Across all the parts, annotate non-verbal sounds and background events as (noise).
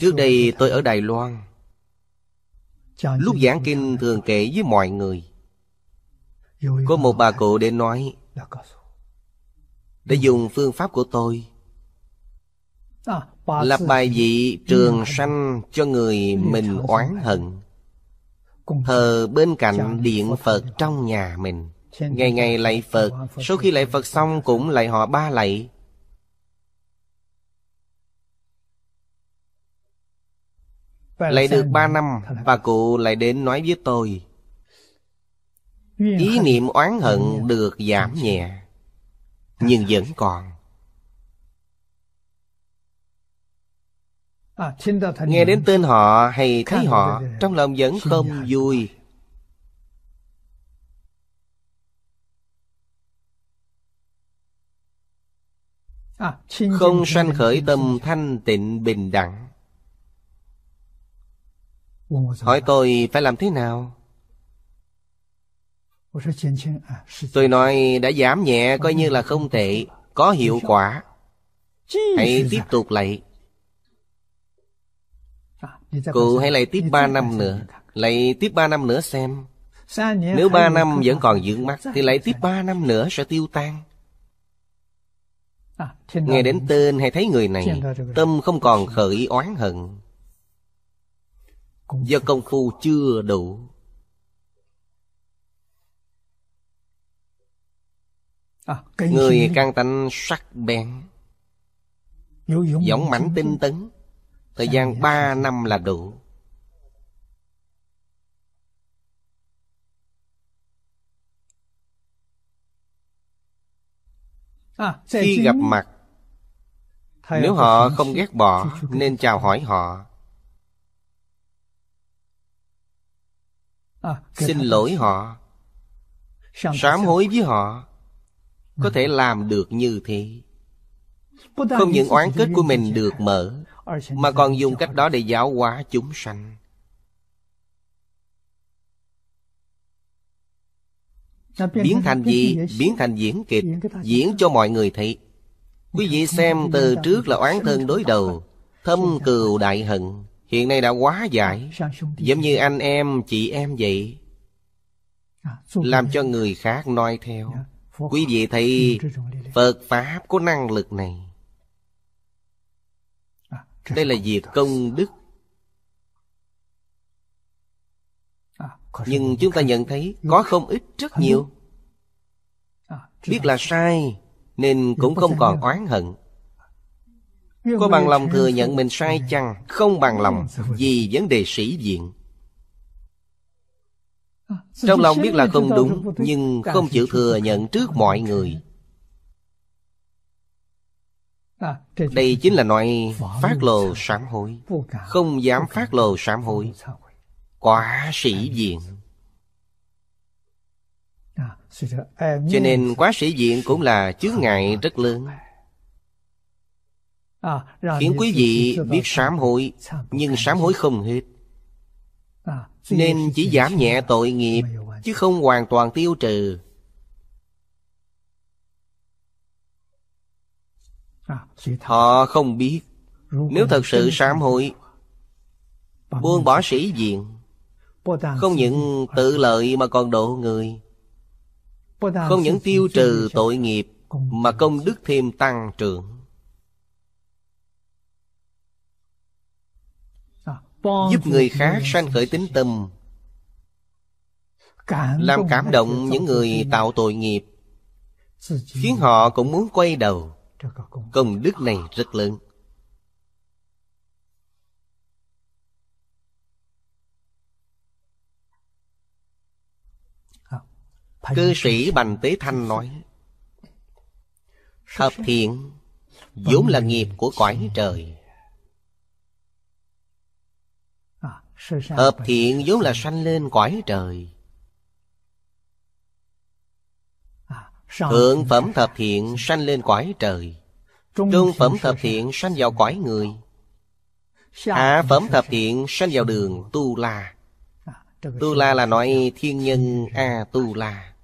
Trước đây tôi ở Đài Loan Lúc giảng kinh thường kể với mọi người Có một bà cụ đến nói Đã dùng phương pháp của tôi à, Lập bài vị trường sanh cho người mình oán hận Thờ bên cạnh điện Phật trong nhà mình Ngày ngày lạy Phật Sau khi lạy Phật xong cũng lạy họ ba lạy Lại được ba năm Và cụ lại đến nói với tôi Ý niệm oán hận được giảm nhẹ Nhưng vẫn còn à, Nghe đến tên họ hay thấy họ Trong lòng vẫn không vui à, Không sanh khởi tâm thanh tịnh bình đẳng Hỏi tôi phải làm thế nào Tôi nói đã giảm nhẹ coi như là không tệ Có hiệu quả Hãy tiếp tục lại à, Cụ hãy lại tiếp ba năm nữa Lại tiếp ba năm nữa xem Nếu ba năm vẫn còn dưỡng mắt Thì lại tiếp ba năm nữa sẽ tiêu tan à, Nghe đến tên hay thấy người này Tâm không còn khởi oán hận do công phu chưa đủ à, người căng tánh sắc bén giống mảnh tinh tấn thời gian ba năm là đủ à, khi gặp mặt nếu họ không ghét bỏ nên chào hỏi họ À, xin lỗi họ sám hối với họ có thể ừ. làm được như thế không những oán kết của mình được mở mà còn dùng cách đó để giáo hóa chúng sanh biến thành gì biến thành diễn kịch diễn cho mọi người thấy quý vị xem từ trước là oán thân đối đầu thâm cừu đại hận hiện nay đã quá dài giống như anh em chị em vậy làm cho người khác noi theo quý vị thấy phật pháp có năng lực này đây là việc công đức nhưng chúng ta nhận thấy có không ít rất nhiều biết là sai nên cũng không còn oán hận có bằng lòng thừa nhận mình sai chăng Không bằng lòng Vì vấn đề sĩ diện à, Trong lòng biết là không đúng Nhưng không chịu thừa nhận trước mọi người à, Đây chính là loại phát lồ sám hối Không dám phát lồ sám hối Quá sĩ diện à, Cho nên quá sĩ diện cũng là chướng ngại rất lớn À, khiến quý vị biết sám hối nhưng sám hối không hết à, nên chỉ giảm nhẹ tội nghiệp chứ không hoàn toàn tiêu trừ à, họ không biết nếu thật sự sám hối buông bỏ sĩ diện không những tự lợi mà còn độ người không những tiêu trừ tội nghiệp mà công đức thêm tăng trưởng giúp người khác sanh khởi tính tâm làm cảm động những người tạo tội nghiệp khiến họ cũng muốn quay đầu công đức này rất lớn cư sĩ bành tế thanh nói thập thiện vốn là nghiệp của cõi trời Hợp thiện vốn là sanh lên cõi trời à, Thượng phẩm thập thiện sanh lên cõi trời Trung phẩm thập thiện sanh vào cõi người Hạ phẩm thập thiện sanh vào đường Tu La à, Tu La là nói thiên nhân A Tu La (clears throat)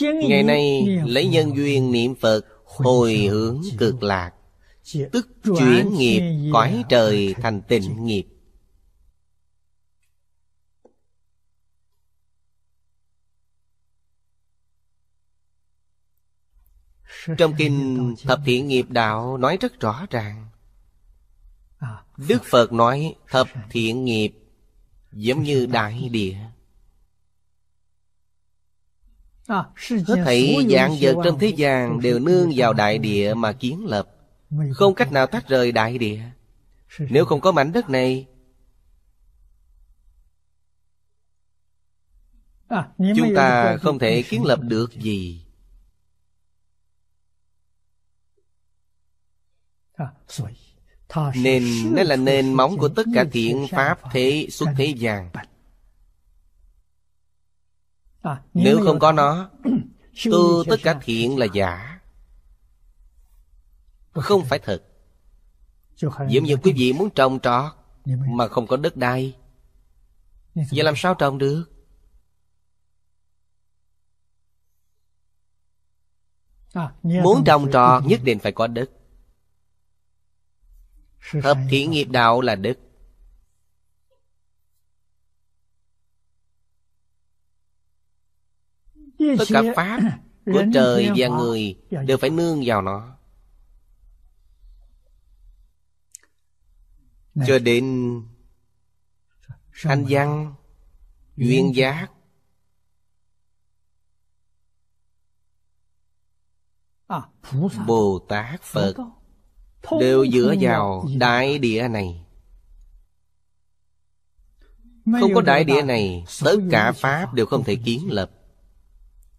Ngày nay lấy nhân duyên niệm Phật Hồi hướng cực lạc Tức chuyển nghiệp cõi trời thành tịnh nghiệp Trong kinh Thập Thiện Nghiệp Đạo nói rất rõ ràng à, Đức Phật nói thập thiện nghiệp Giống như đại địa À, Hết thảy dạng vật trên thế gian đều nương vào đại địa mà kiến lập Không cách nào tách rời đại địa Nếu không có mảnh đất này à, Chúng ta không thể kiến lập được gì à, Nên nó là nền móng của tất cả thiện pháp thế xuất thế gian À, nếu không có nó Tu (clears throat) tất cả thiện là giả Không phải thật Giống như quý vị muốn trồng trọt Mà không có đất đai Vậy làm sao trồng được à, Muốn trồng trọt nhất định phải có đất Hợp thiện nghiệp đạo là đất tất cả pháp (coughs) của trời và người dạ, dạ. đều phải nương vào nó cho đến anh văn duyên giác à, bồ tát phật đều dựa vào đại địa này không có đại địa này tất cả pháp đều không thể kiến lập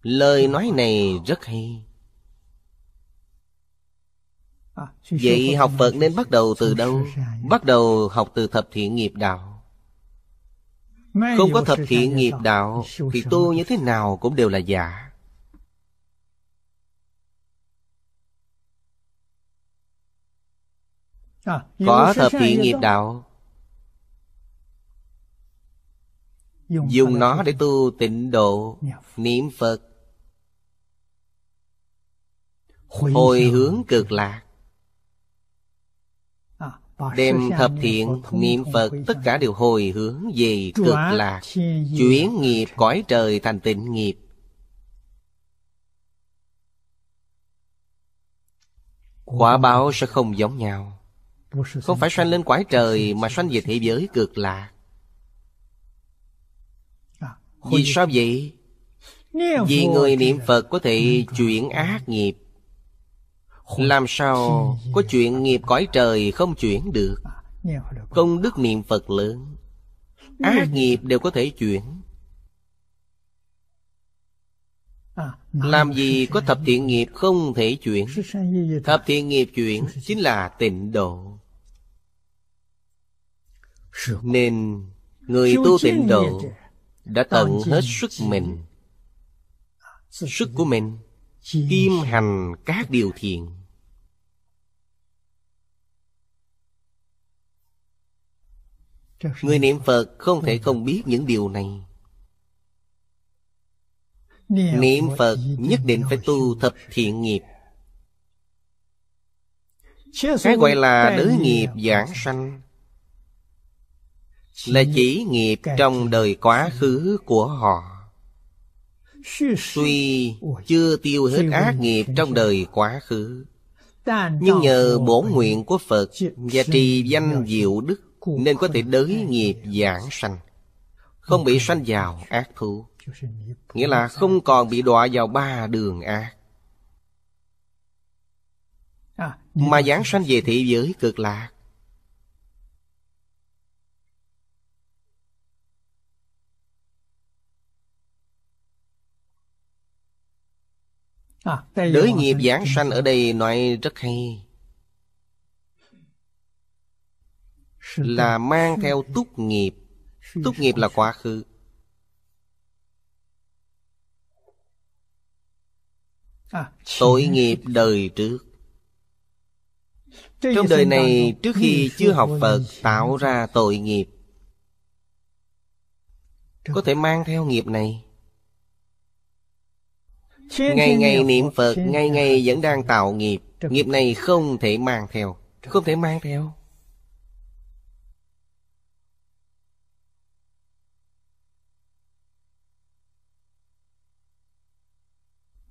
Lời nói này rất hay Vậy học Phật nên bắt đầu từ đâu? Bắt đầu học từ thập thiện nghiệp đạo Không có thập thiện nghiệp đạo Thì tu như thế nào cũng đều là giả Có thập thiện nghiệp đạo Dùng nó để tu tịnh độ Niệm Phật Hồi hướng cực lạc à, Đem thập thiện, niệm Phật Tất cả đều hồi hướng về cực lạc Chuyển nghiệp cõi trời thành tịnh nghiệp Quả báo sẽ không giống nhau Không phải sanh lên quái trời Mà sanh về thế giới cực lạc à, Vì sao vậy? Vì người niệm Phật có thể chuyển ác nghiệp làm sao có chuyện nghiệp cõi trời không chuyển được Công đức niệm Phật lớn Ác ừ. nghiệp đều có thể chuyển à, Làm gì có thập thiện nghiệp không thể chuyển Thập thiện nghiệp chuyển chính là tịnh độ Nên người tu tịnh độ Đã tận hết sức mình à, Sức của mình Kim hành các điều thiện Người niệm Phật không thể không biết những điều này Niệm Phật nhất định phải tu thập thiện nghiệp Cái gọi là đới nghiệp giảng sanh Là chỉ nghiệp trong đời quá khứ của họ Tuy chưa tiêu hết ác nghiệp trong đời quá khứ Nhưng nhờ bổ nguyện của Phật Và trì danh diệu đức nên có thể đới nghiệp giảng sanh không bị sanh vào ác thú nghĩa là không còn bị đọa vào ba đường ác à, mà giảng sanh về thị giới cực lạc à, Đới nghiệp giảng sanh ở đây nói rất hay là (laughs) mang theo túc nghiệp túc nghiệp là quá khứ à. tội nghiệp đời trước trong đời này trước khi chưa học phật tạo ra tội nghiệp có thể mang theo nghiệp này ngày ngày niệm phật ngày ngày vẫn đang tạo nghiệp nghiệp này không thể mang theo không thể mang theo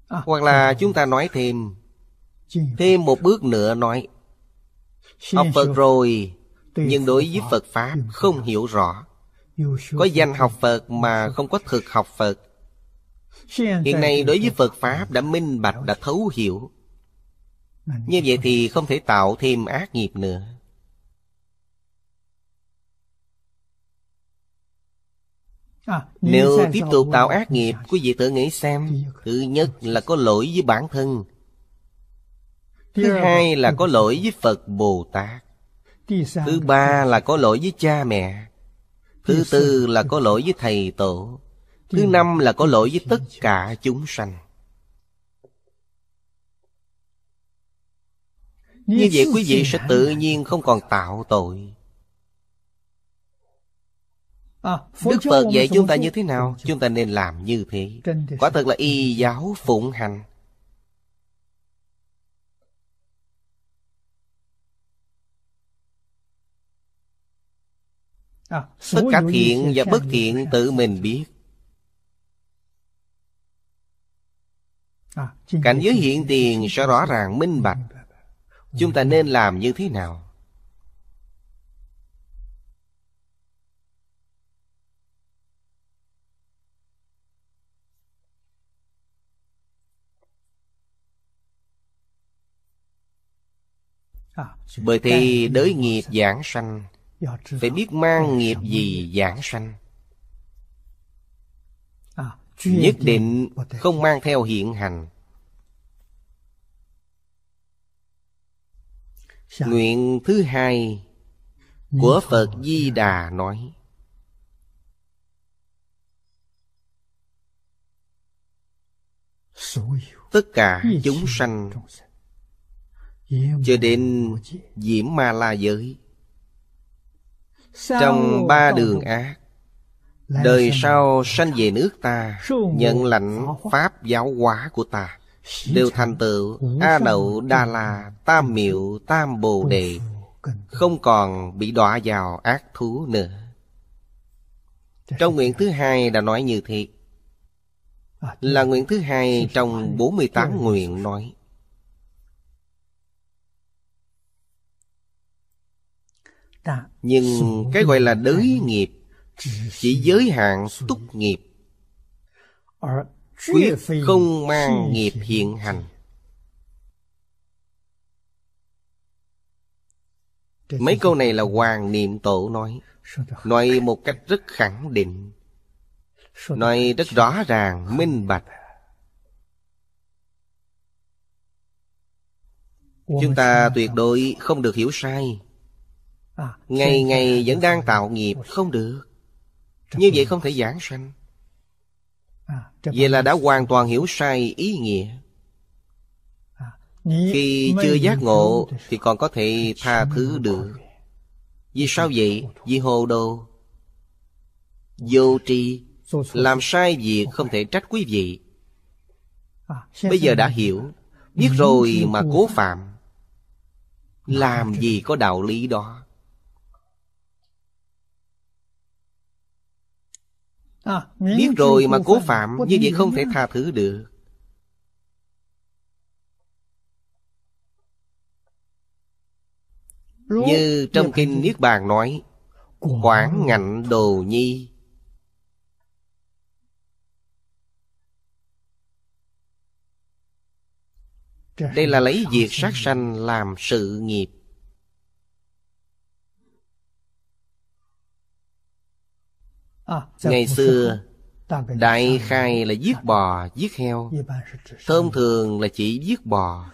À. hoặc là chúng ta nói thêm thêm một bước nữa nói học phật rồi nhưng đối với phật pháp không hiểu rõ có danh học phật mà không có thực học phật hiện nay đối với phật pháp đã minh bạch đã thấu hiểu như vậy thì không thể tạo thêm ác nghiệp nữa À, Nếu tiếp tục tạo ác nghiệp Quý vị tự nghĩ xem Thứ nhất là có lỗi với bản thân Thứ hai là có lỗi với Phật Bồ Tát Thứ ba là có lỗi với cha mẹ Thứ tư là có lỗi với thầy tổ Thứ năm là có lỗi với tất cả chúng sanh Như vậy quý vị sẽ tự nhiên không còn tạo tội À, Đức Phật dạy chúng ta như thế nào Chúng ta nên làm như thế Quả thật là y giáo phụng hành à, Tất cả thiện và bất thiện tự mình biết à, Cảnh giới hiện tiền sẽ rõ ràng minh bạch Chúng ta nên làm như thế nào Bởi thì đới nghiệp giảng sanh Phải biết mang nghiệp gì giảng sanh Nhất định không mang theo hiện hành Nguyện thứ hai của Phật Di Đà nói Tất cả chúng sanh cho đến diễm ma la giới trong ba đường ác đời sau sanh về nước ta nhận lãnh pháp giáo hóa của ta đều thành tựu a đậu đa la tam miệu tam bồ đề không còn bị đọa vào ác thú nữa trong nguyện thứ hai đã nói như thế à, là nguyện thứ hai trong 48 nguyện nói nhưng cái gọi là đới nghiệp chỉ giới hạn túc nghiệp quyết không mang nghiệp hiện hành mấy câu này là hoàng niệm tổ nói nói một cách rất khẳng định nói rất rõ ràng minh bạch chúng ta tuyệt đối không được hiểu sai À, ngày ngày vẫn đang tạo nghiệp Không được Như vậy không thể giảng sanh à, Vậy là đã hoàn toàn hiểu sai ý nghĩa à, Khi chưa giác ngộ Thì còn có thể tha thứ được Vì sao vậy? Vì hồ đồ Vô tri Làm sai việc không thể trách quý vị Bây giờ đã hiểu Biết rồi mà cố phạm Làm gì có đạo lý đó À, Biết rồi mà cố phạm Như vậy không thể tha thứ được Như trong kinh Niết Bàn nói Quảng ngạnh đồ nhi Đây là lấy việc sát sanh làm sự nghiệp Ngày xưa Đại khai là giết bò, giết heo Thông thường là chỉ giết bò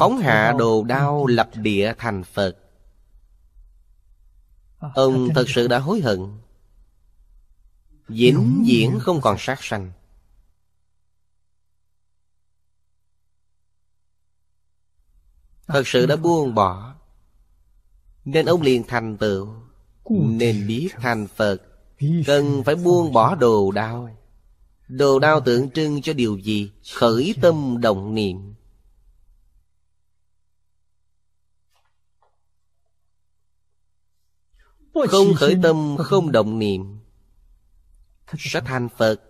Phóng hạ đồ đao lập địa thành Phật Ông thật sự đã hối hận Diễn diễn không còn sát sanh Thật sự đã buông bỏ Nên ông liền thành tựu Nên biết thành Phật cần phải buông bỏ đồ đao đồ đao tượng trưng cho điều gì khởi tâm động niệm không khởi tâm không động niệm sẽ thành phật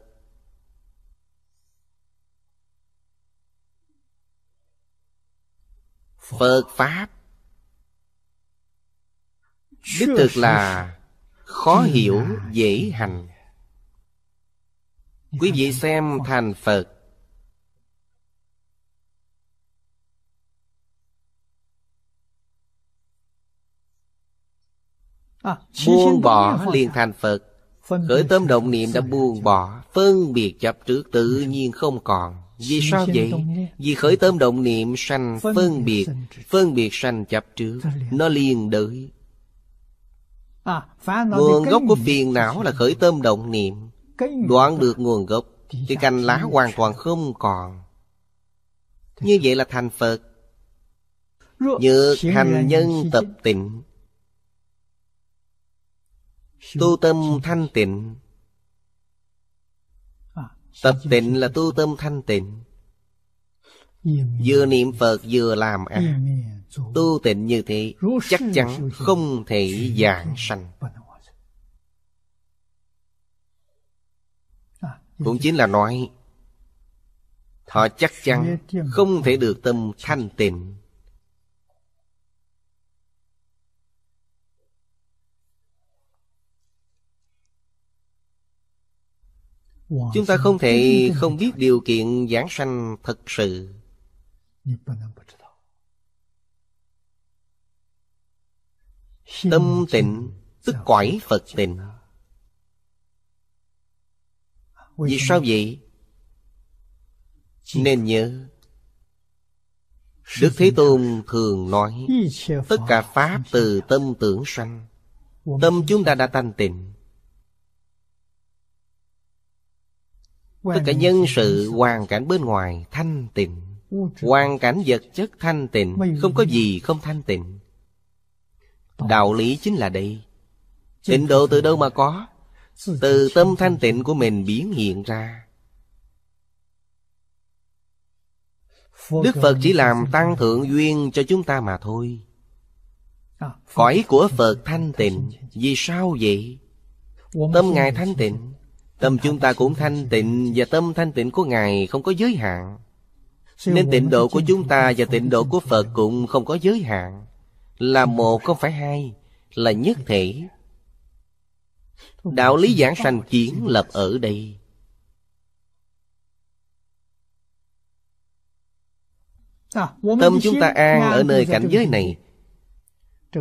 phật pháp đích thực là khó hiểu dễ hành dạ quý vị xem thành phật à, buông bỏ liền thành phật khởi tâm động niệm đã buông bỏ phân biệt chấp trước tự dạ. nhiên không còn vì sao vậy? Vì khởi tâm động niệm sanh phân biệt Phân biệt sanh chấp trước dạ Nó liền đợi À, nguồn gốc của phiền não là khởi tâm động niệm Đoạn được nguồn gốc Thì cành lá hoàn toàn không còn Như vậy là thành Phật như hành nhân tập tịnh Tu à, tâm thanh tịnh Tập tịnh là tu tâm thanh tịnh Vừa niệm Phật vừa làm ác tu tịnh như thế chắc chắn không thể giảng sanh cũng chính là nói họ chắc chắn không thể được tâm thanh tịnh chúng ta không thể không biết điều kiện giảng sanh thật sự Tâm tịnh tức quải Phật tịnh Vì sao vậy? Nên nhớ Đức Thế Tôn thường nói Tất cả Pháp từ tâm tưởng sanh Tâm chúng ta đã thanh tịnh Tất cả nhân sự hoàn cảnh bên ngoài thanh tịnh Hoàn cảnh vật chất thanh tịnh Không có gì không thanh tịnh Đạo lý chính là đây Tịnh độ từ đâu mà có Từ tâm thanh tịnh của mình biến hiện ra Đức Phật chỉ làm tăng thượng duyên cho chúng ta mà thôi à, Cõi của Phật thanh tịnh Vì sao vậy? Tâm Ngài thanh tịnh Tâm chúng ta cũng thanh tịnh Và tâm thanh tịnh của Ngài không có giới hạn Nên tịnh độ của chúng ta và tịnh độ của Phật cũng không có giới hạn là một không phải hai là nhất thể đạo lý giảng sanh chiến lập ở đây tâm chúng ta an ở nơi cảnh giới này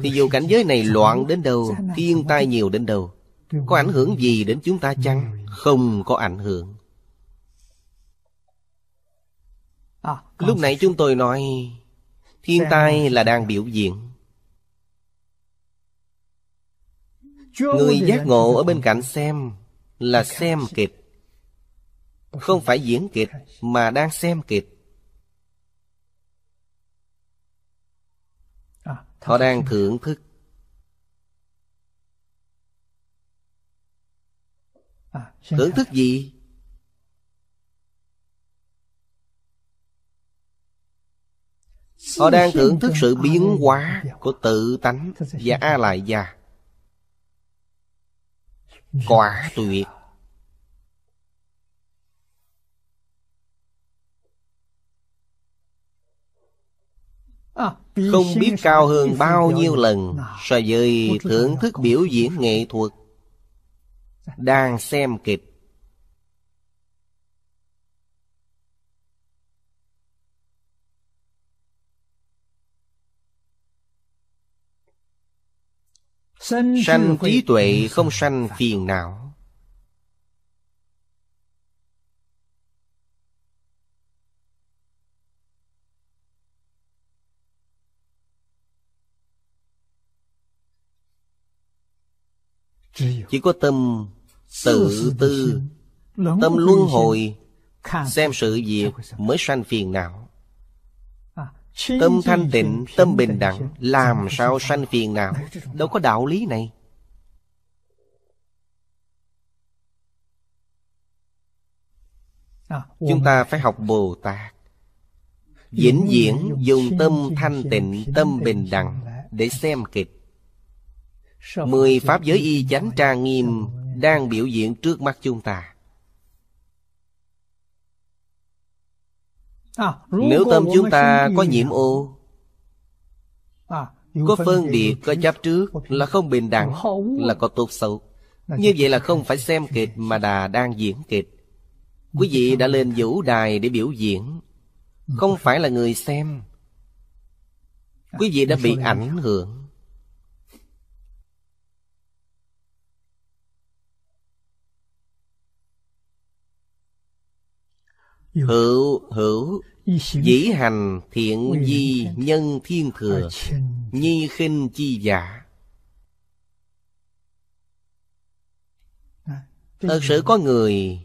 thì dù cảnh giới này loạn đến đâu thiên tai nhiều đến đâu có ảnh hưởng gì đến chúng ta chăng không có ảnh hưởng lúc nãy chúng tôi nói thiên tai là đang biểu diễn Người giác ngộ ở bên cạnh xem là xem kịch Không phải diễn kịch mà đang xem kịch à, à, Họ đang thưởng thức Thưởng thức gì? Họ đang thưởng thức sự biến hóa của tự tánh và A-lại-già quả tuyệt à, không biết cao hơn bao nhiêu lần so với thưởng thức biểu diễn nghệ thuật đang xem kịch sanh trí tuệ không sanh phiền não chỉ có tâm tự tư tâm luân hồi xem sự việc mới sanh phiền não Tâm thanh tịnh, tâm bình đẳng Làm sao sanh phiền nào Đâu có đạo lý này à, Chúng ta phải học Bồ Tát Vĩnh viễn dùng tâm thanh tịnh, tâm bình đẳng Để xem kịch Mười Pháp giới y chánh trang nghiêm Đang biểu diễn trước mắt chúng ta À, Nếu tâm chúng ta có nhiễm ô à, Có phân biệt, có chấp trước Là không bình đẳng Là có tốt xấu Như vậy là không phải xem kịch mà đà đang diễn kịch Quý vị đã lên vũ đài để biểu diễn ừ. Không phải là người xem à, Quý vị đã bị ảnh hưởng Hữu hữu Dĩ hành thiện di nhân thiên thừa Nhi khinh chi giả à, Thật sự có người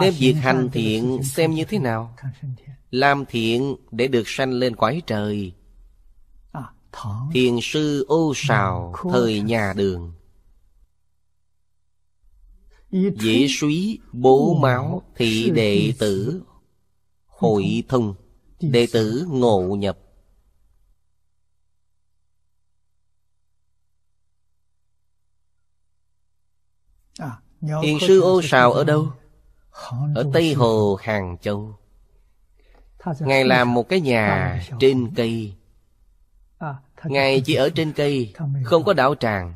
Đem việc hành thiện xem như thế nào Làm thiện để được sanh lên quái trời à, Thiền sư ô sào thời nhà đường Dễ suý bố máu thị đệ tử Hội thông Đệ tử ngộ nhập à, Hiền sư ô sào ở đâu? Ở Tây Hồ, Hàng Châu Ngài làm một cái nhà trên cây à, Ngài chỉ ở trên cây Không có đảo tràng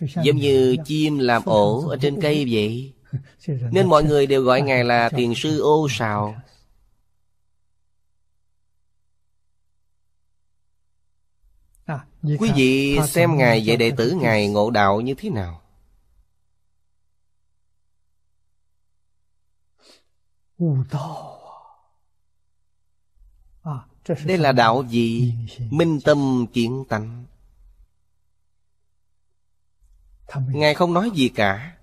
Giống như chim làm ổ ở trên cây vậy Nên mọi người đều gọi Ngài là Thiền sư ô sào Quý vị xem Ngài dạy đệ tử Ngài ngộ đạo như thế nào Đây là đạo gì? Minh tâm kiến tánh Ngài không nói gì cả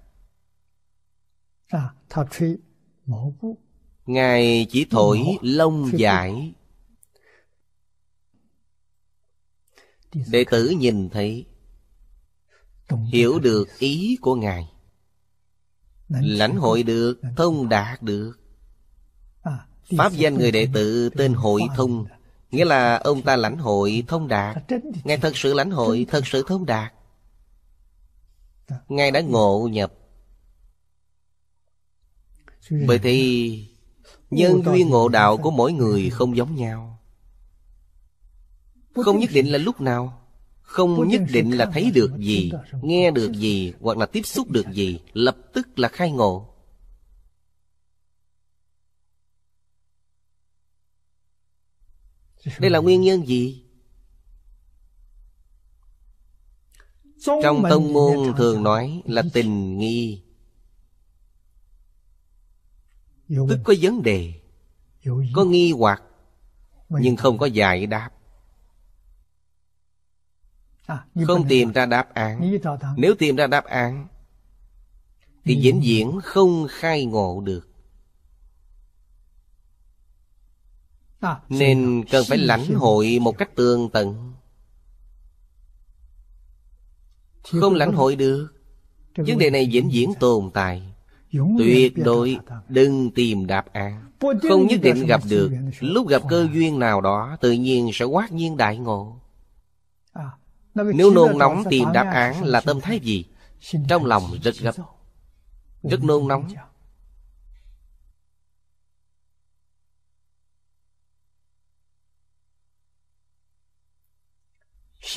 Ngài chỉ thổi lông dài Đệ tử nhìn thấy Hiểu được ý của Ngài Lãnh hội được, thông đạt được à, Pháp danh người đệ tử tên hội thông Nghĩa là ông ta lãnh hội thông đạt Ngài thật sự lãnh hội, thật sự thông đạt Ngài đã ngộ nhập vậy thì Nhân duyên ngộ đạo của mỗi người không giống nhau Không nhất định là lúc nào Không nhất định là thấy được gì Nghe được gì Hoặc là tiếp xúc được gì Lập tức là khai ngộ Đây là nguyên nhân gì? Trong tông môn thường nói là tình nghi Tức có vấn đề Có nghi hoặc Nhưng không có giải đáp à, Không tìm ra đáp án Nếu tìm ra đáp án Thì vĩnh viễn không khai ngộ được à, Nên cần phải lãnh hội một cách tương tận Không lãnh hội được Vấn đề này vĩnh viễn tồn tại Tuyệt đối đừng tìm đáp án Không nhất định gặp được Lúc gặp cơ duyên nào đó Tự nhiên sẽ quát nhiên đại ngộ Nếu nôn nóng tìm đáp án là tâm thái gì Trong lòng rất gấp Rất nôn nóng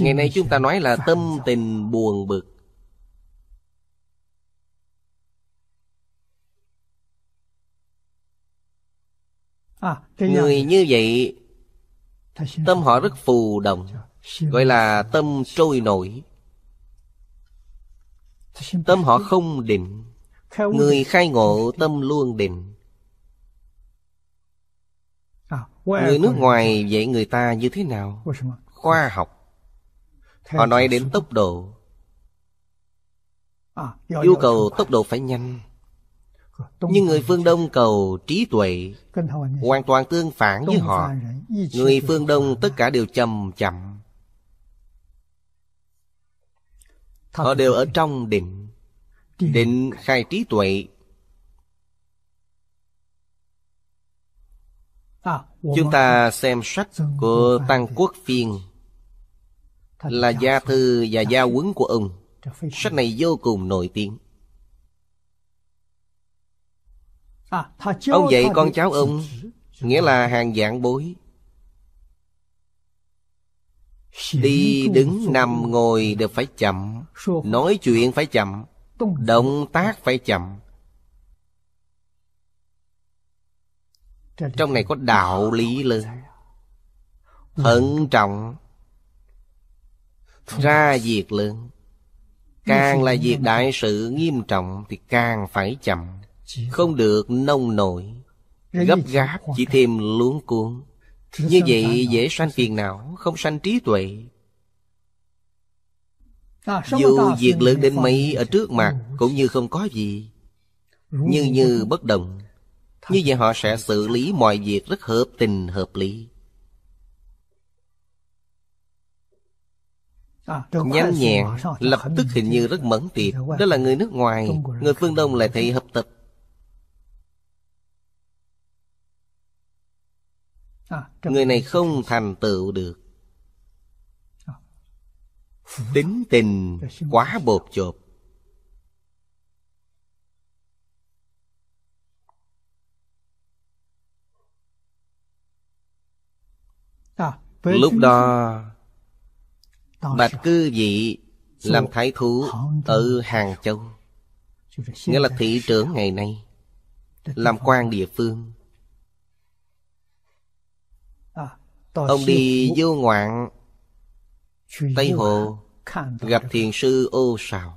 ngày nay chúng ta nói là tâm vâng, dạ. tình buồn bực à, người như vậy tâm họ rất phù đồng gọi là tâm trôi nổi tâm họ không định người khai ngộ tâm luôn định à, người nước ngoài dạy người ta như thế nào khoa học Họ nói đến tốc độ à, Yêu cầu tốc độ phải nhanh Nhưng người phương Đông cầu trí tuệ Hoàn toàn tương phản với họ Người phương Đông tất cả đều chậm chậm Họ đều ở trong định Định khai trí tuệ à, Chúng ta xem sách của Tăng Quốc Phiên là gia thư và gia quấn của ông sách này vô cùng nổi tiếng à, ông dạy con cháu ông nghĩa là hàng dạng bối đi đứng nằm ngồi đều phải chậm nói chuyện phải chậm động tác phải chậm trong này có đạo lý lớn thận uhm. trọng ra việc lớn càng là việc đại sự nghiêm trọng thì càng phải chậm không được nông nổi gấp gáp chỉ thêm luống cuốn như vậy dễ sanh phiền não không sanh trí tuệ dù việc lớn đến mấy ở trước mặt cũng như không có gì như như bất động như vậy họ sẽ xử lý mọi việc rất hợp tình hợp lý À, Nhanh nhẹn Lập tức hình như rất mẫn tiệp Đó là người nước ngoài Người phương Đông lại thị hợp tập à, Người này không thành tựu được à. Tính tình quá bột chộp Lúc đó Bạch cư vị làm thái thú ở Hàng Châu Nghĩa là thị trưởng ngày nay Làm quan địa phương à, Ông đi vô ngoạn Tây Hồ Gặp thiền sư ô sào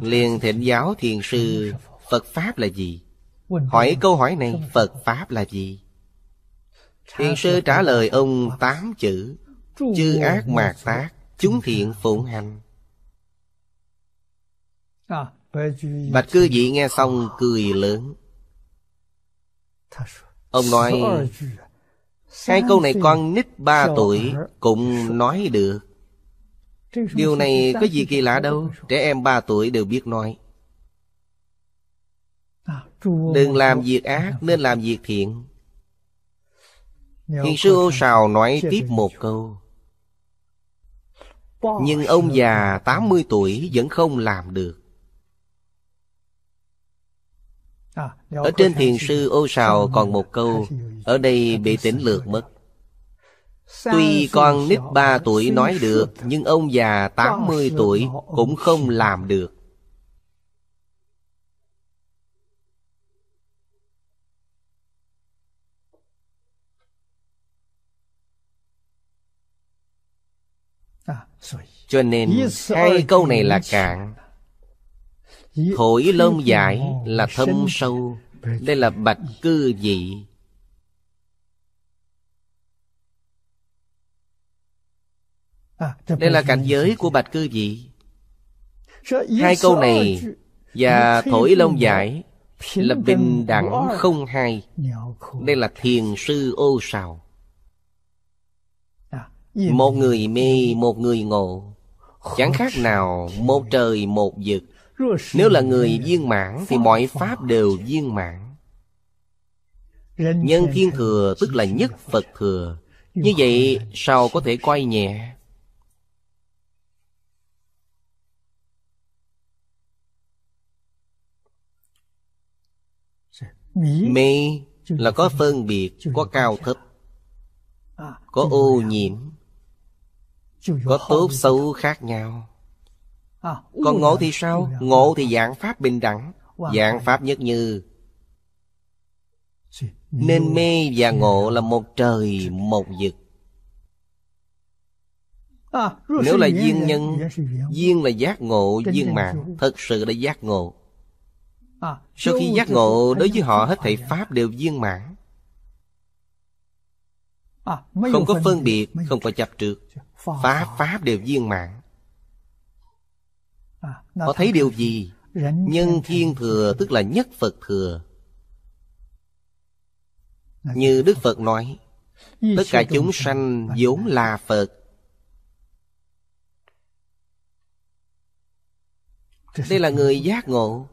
liền thịnh giáo thiền sư Phật Pháp là gì? Hỏi câu hỏi này Phật Pháp là gì? Thiền sư trả lời ông tám chữ Chư ác mạt tác Chúng thiện phụng hành Bạch cư vị nghe xong cười lớn Ông nói Hai câu này con nít ba tuổi Cũng nói được Điều này có gì kỳ lạ đâu Trẻ em ba tuổi đều biết nói Đừng làm việc ác Nên làm việc thiện thì sư ô sào nói tiếp một câu Nhưng ông già 80 tuổi vẫn không làm được à, Ở trên thiền sư ô sào còn một câu Ở đây bị tỉnh lược mất Tuy con nít 3 tuổi nói được Nhưng ông già 80 tuổi cũng không làm được cho nên hai câu này là cạn thổi lông dài là thâm sâu đây là bạch cư dị à, đây là cảnh giới của bạch cư dị hai câu này và thổi lông dài là bình đẳng không hai đây là thiền sư ô sào một người mê, một người ngộ Chẳng khác nào một trời một vực Nếu là người viên mãn Thì mọi pháp đều viên mãn Nhân thiên thừa tức là nhất Phật thừa Như vậy sao có thể coi nhẹ Mê là có phân biệt, có cao thấp à, Có ô nhiễm có tốt xấu khác nhau à, Còn ngộ thì sao? Ngộ thì dạng pháp bình đẳng Dạng pháp nhất như Nên mê và ngộ là một trời một vực à, Nếu là duyên nhân Duyên là giác ngộ duyên mạng Thật sự là giác ngộ à, Sau khi giác ngộ Đối với họ hết thảy pháp đều viên mãn À, không có phân biệt, không có chấp trước phá Pháp đều viên mạng à, Họ thấy điều gì? Nhân thiên thừa tức là nhất Phật thừa Như Đức Phật nói Tất cả chúng sanh vốn là Phật Đây là người giác ngộ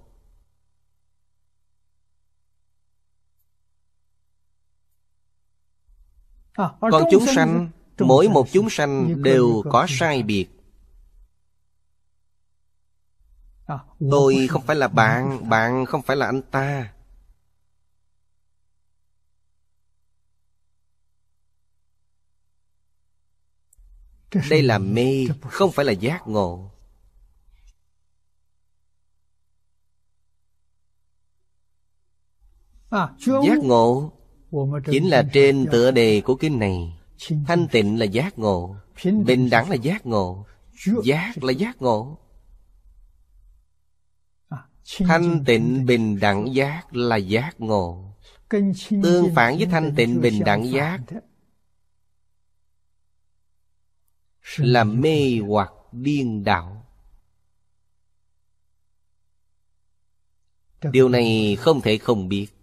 Ờ, ờ, Còn chúng sanh Mỗi một chúng sanh đều có sai biệt ờ, Tôi không phải là bạn Bạn không phải là anh ta Đây là mê Không phải là giác ngộ à, Giác ngộ chính là trên tựa đề của kinh này thanh tịnh là giác ngộ bình đẳng là giác ngộ giác là giác ngộ thanh tịnh bình đẳng giác là giác ngộ tương phản với thanh tịnh bình đẳng giác là mê hoặc điên đạo điều này không thể không biết